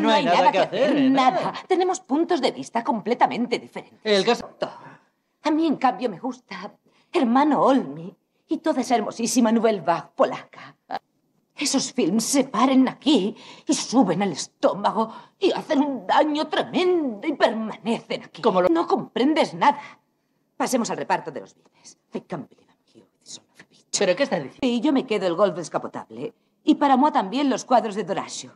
no, hay, nada, que hacer. nada. Tenemos puntos de vista completamente diferentes. El caso... A mí, en cambio, me gusta Hermano Olmi y toda esa hermosísima Nouvelle polaca. Esos films se paren aquí y suben al estómago y hacen un daño tremendo y permanecen aquí. Como lo... No comprendes nada. Pasemos al reparto de los bienes. ¿Pero qué estás diciendo? Y yo me quedo el golf descapotable. Y para Moa también los cuadros de Doracio.